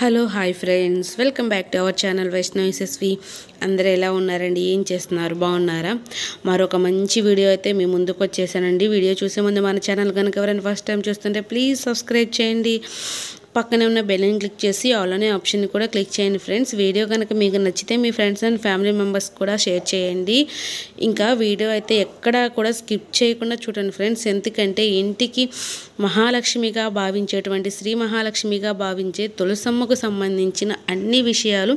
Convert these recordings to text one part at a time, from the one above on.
hello hi friends welcome back to our channel Vaishnav Yashasvi అందరూ ఎలా ఉన్నారండి ఏం చేస్తున్నారు బాగున్నారా మరొక మంచి వీడియో అయితే మీ ముందుకు వచ్చేసానండి వీడియో చూసే ముందు మన ఛానల్ కనుక ఎవరైనా ఫస్ట్ టైం చూస్తుంటే ప్లీజ్ సబ్స్క్రైబ్ చేయండి పక్కనే ఉన్న బెల్ని క్లిక్ చేసి ఆల్ అనే ఆప్షన్ కూడా క్లిక్ చేయండి ఫ్రెండ్స్ వీడియో కనుక మీకు నచ్చితే మీ ఫ్రెండ్స్ అండ్ ఫ్యామిలీ మెంబర్స్ కూడా షేర్ చేయండి ఇంకా వీడియో అయితే ఎక్కడా కూడా స్కిప్ చేయకుండా చూడండి ఫ్రెండ్స్ ఎందుకంటే ఇంటికి మహాలక్ష్మిగా భావించేటువంటి శ్రీ మహాలక్ష్మిగా భావించే తులసమ్మకు సంబంధించిన అన్ని విషయాలు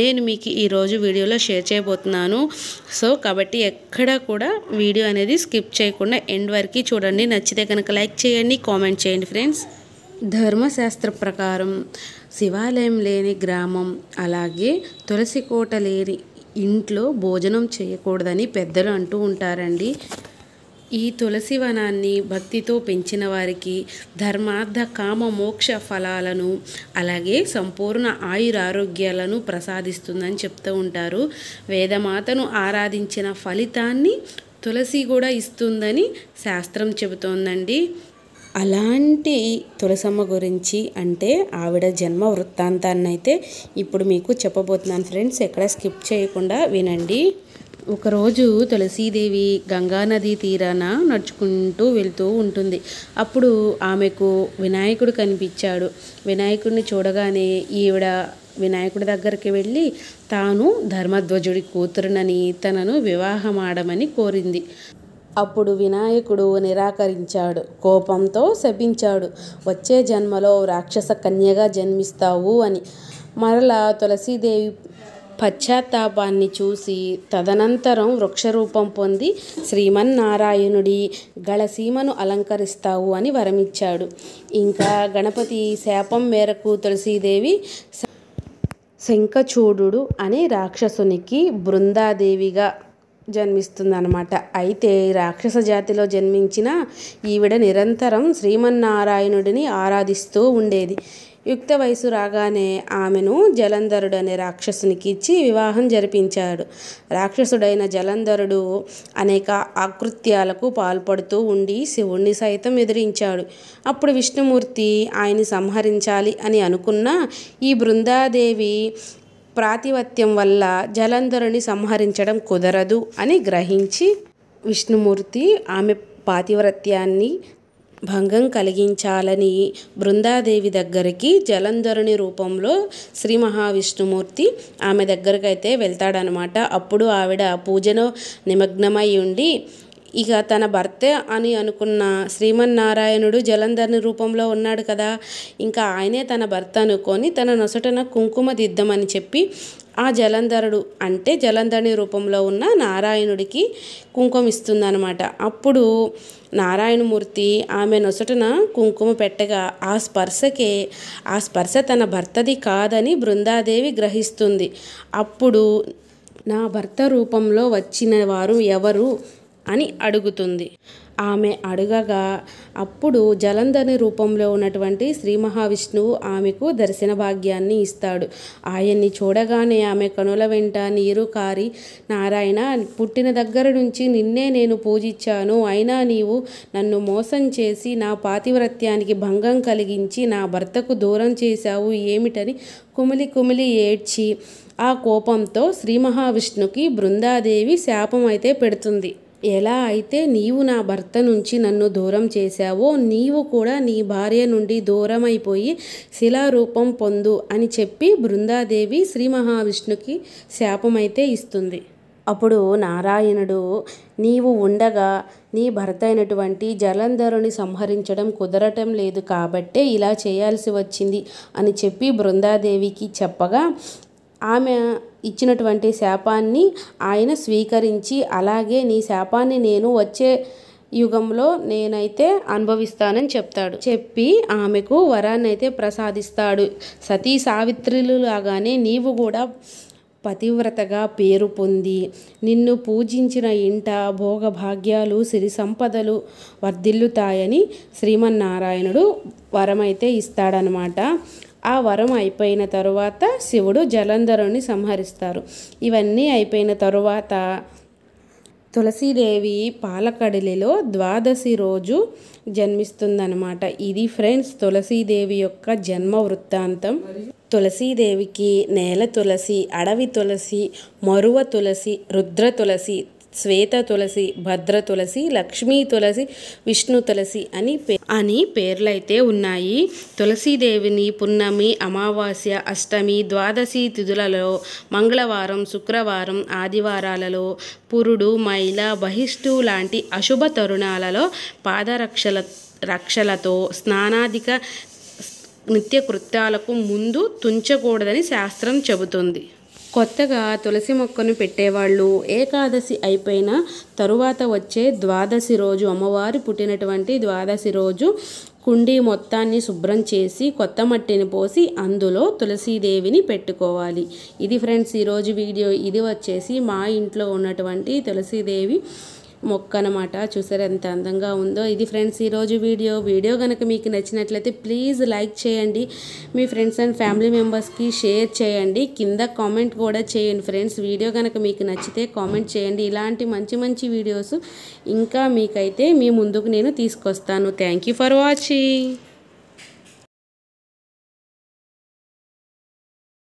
నేను మీకు ఈరోజు వీడియోలో షేర్ చేయబోతున్నాను సో కాబట్టి ఎక్కడ కూడా వీడియో అనేది స్కిప్ చేయకుండా ఎండ్ వరకు చూడండి నచ్చితే కనుక లైక్ చేయండి కామెంట్ చేయండి ఫ్రెండ్స్ ధర్మశాస్త్ర ప్రకారం శివాలయం లేని గ్రామం అలాగే తులసి కోట లేని ఇంట్లో భోజనం చేయకూడదని పెద్దలు అంటూ ఉంటారండి ఈ తులసి వనాన్ని భక్తితో పెంచిన వారికి ధర్మార్థ కామ మోక్ష ఫలాలను అలాగే సంపూర్ణ ఆయురారోగ్యాలను ప్రసాదిస్తుందని చెప్తూ ఉంటారు వేదమాతను ఆరాధించిన ఫలితాన్ని తులసి కూడా ఇస్తుందని శాస్త్రం చెబుతోందండి అలాంటి తులసమ్మ గురించి అంటే ఆవిడ జన్మ వృత్తాంతాన్ని అయితే ఇప్పుడు మీకు చెప్పబోతున్నాను ఫ్రెండ్స్ ఎక్కడ స్కిప్ చేయకుండా వినండి ఒకరోజు తులసీదేవి గంగానది తీరాన నడుచుకుంటూ వెళ్తూ ఉంటుంది అప్పుడు ఆమెకు వినాయకుడు కనిపించాడు వినాయకుడిని చూడగానే ఈవిడ వినాయకుడి దగ్గరికి వెళ్ళి తాను ధర్మధ్వజుడి కూతురునని తనను వివాహమాడమని కోరింది అప్పుడు వినాయకుడు నిరాకరించాడు కోపంతో శపించాడు వచ్చే జన్మలో రాక్షస కన్యగా జన్మిస్తావు అని మరలా తులసీదేవి పశ్చాత్తాపాన్ని చూసి తదనంతరం వృక్షరూపం పొంది శ్రీమన్నారాయణుడి గళసీమను అలంకరిస్తావు అని వరమిచ్చాడు ఇంకా గణపతి శాపం మేరకు తులసీదేవి శంఖచూడు అనే రాక్షసునికి బృందాదేవిగా జన్మిస్తుందన్నమాట అయితే రాక్షస జాతిలో జన్మించిన ఈవిడ నిరంతరం శ్రీమన్నారాయణుడిని ఆరాధిస్తూ ఉండేది యుక్త వయసు రాగానే ఆమెను జలంధరుడు అనే రాక్షసునికి ఇచ్చి వివాహం జరిపించాడు రాక్షసుడైన జలంధరుడు అనేక ఆకృత్యాలకు పాల్పడుతూ ఉండి శివుణ్ణి సైతం ఎదిరించాడు అప్పుడు విష్ణుమూర్తి ఆయన్ని సంహరించాలి అని అనుకున్న ఈ బృందాదేవి ప్రాతిపత్యం వల్ల జలంధరుని సంహరించడం కుదరదు అని గ్రహించి విష్ణుమూర్తి ఆమె పాతివ్రత్యాన్ని భంగం కలిగించాలని బృందాదేవి దగ్గరికి జలంధరుని రూపంలో శ్రీ మహావిష్ణుమూర్తి ఆమె దగ్గరకైతే వెళ్తాడనమాట అప్పుడు ఆవిడ పూజను నిమగ్నమై ఉండి ఇక తన భర్తే అని అనుకున్న శ్రీమన్నారాయణుడు జలంధర్ని రూపంలో ఉన్నాడు కదా ఇంకా ఆయనే తన భర్త అనుకొని తన నొసటన కుంకుమ దిద్దమని చెప్పి ఆ జలంధరుడు అంటే జలంధరుని రూపంలో ఉన్న నారాయణుడికి కుంకుమ అనమాట అప్పుడు నారాయణమూర్తి ఆమె నొసటన కుంకుమ పెట్టగా ఆ స్పర్శకే ఆ స్పర్శ తన భర్తది కాదని బృందాదేవి గ్రహిస్తుంది అప్పుడు నా భర్త రూపంలో వచ్చిన వారు ఎవరు అని అడుగుతుంది ఆమె అడగగా అప్పుడు జలంధని రూపంలో ఉన్నటువంటి శ్రీ మహావిష్ణువు ఆమెకు దర్శన భాగ్యాన్ని ఇస్తాడు ఆయన్ని చూడగానే ఆమె కనుల వెంట నీరు కారి నారాయణ పుట్టిన దగ్గర నుంచి నిన్నే నేను పూజించాను అయినా నీవు నన్ను మోసం చేసి నా పాతివ్రత్యానికి భంగం కలిగించి నా భర్తకు దూరం చేశావు ఏమిటని కుమిలి కుమిలి ఏడ్చి ఆ కోపంతో శ్రీ మహావిష్ణుకి బృందాదేవి శాపం అయితే పెడుతుంది ఎలా అయితే నీవు నా భర్త నుంచి నన్ను దూరం చేశావో నీవు కూడా నీ భార్య నుండి దూరమైపోయి శిలారూపం పొందు అని చెప్పి బృందాదేవి శ్రీ మహావిష్ణుకి శాపమైతే ఇస్తుంది అప్పుడు నారాయణుడు నీవు ఉండగా నీ భర్త అయినటువంటి జలంధరుని సంహరించడం కుదరటం లేదు కాబట్టే ఇలా చేయాల్సి వచ్చింది అని చెప్పి బృందాదేవికి చెప్పగా ఆమె ఇచ్చినటువంటి శాపాన్ని ఆయన స్వీకరించి అలాగే నీ శాపాన్ని నేను వచ్చే యుగంలో నేనైతే అనుభవిస్తానని చెప్తాడు చెప్పి ఆమెకు వరాన్ని అయితే ప్రసాదిస్తాడు సతీ సావిత్రులు లాగానే నీవు కూడా పతివ్రతగా పేరు పొంది నిన్ను పూజించిన ఇంట భోగభాగ్యాలు సిరి సంపదలు వర్ధిల్లుతాయని శ్రీమన్నారాయణుడు వరమైతే ఇస్తాడనమాట ఆ వరం అయిపోయిన తరువాత శివుడు జలంధరుని సంహరిస్తారు ఇవన్నీ అయిపోయిన తరువాత తులసీదేవి పాలకడలిలో ద్వాదశి రోజు జన్మిస్తుందనమాట ఇది ఫ్రెండ్స్ తులసీదేవి యొక్క జన్మ వృత్తాంతం తులసీదేవికి నేల తులసి అడవి తులసి మరువ తులసి రుద్ర తులసి శ్వేత తులసి భద్ర తులసి లక్ష్మీ తులసి విష్ణు తులసి అని అని పేర్లైతే ఉన్నాయి తులసీదేవిని పున్నమి అమావాస్య అష్టమి ద్వాదశి తిథులలో మంగళవారం శుక్రవారం ఆదివారాలలో పురుడు మైల బహిష్టు లాంటి అశుభ తరుణాలలో పాదరక్షల రక్షలతో స్నానాధిక నిత్యకృత్యాలకు కృత్యాలకు ముందు తుంచకూడదని శాస్త్రం చెబుతుంది కొత్తగా తులసి మొక్కను పెట్టేవాళ్ళు ఏకాదశి అయిపోయిన తరువాత వచ్చే ద్వాదశి రోజు అమ్మవారు పుట్టినటువంటి ద్వాదశి రోజు కుండీ మొత్తాన్ని శుభ్రం చేసి కొత్త మట్టిని పోసి అందులో తులసీదేవిని పెట్టుకోవాలి ఇది ఫ్రెండ్స్ ఈరోజు వీడియో ఇది వచ్చేసి మా ఇంట్లో ఉన్నటువంటి తులసీదేవి మొక్క అనమాట చూసారు ఎంత అందంగా ఉందో ఇది ఫ్రెండ్స్ ఈరోజు వీడియో వీడియో కనుక మీకు నచ్చినట్లయితే ప్లీజ్ లైక్ చేయండి మీ ఫ్రెండ్స్ అండ్ ఫ్యామిలీ మెంబర్స్కి షేర్ చేయండి కింద కామెంట్ కూడా చేయండి ఫ్రెండ్స్ వీడియో కనుక మీకు నచ్చితే కామెంట్ చేయండి ఇలాంటి మంచి మంచి వీడియోస్ ఇంకా మీకైతే మీ ముందుకు నేను తీసుకొస్తాను థ్యాంక్ ఫర్ వాచింగ్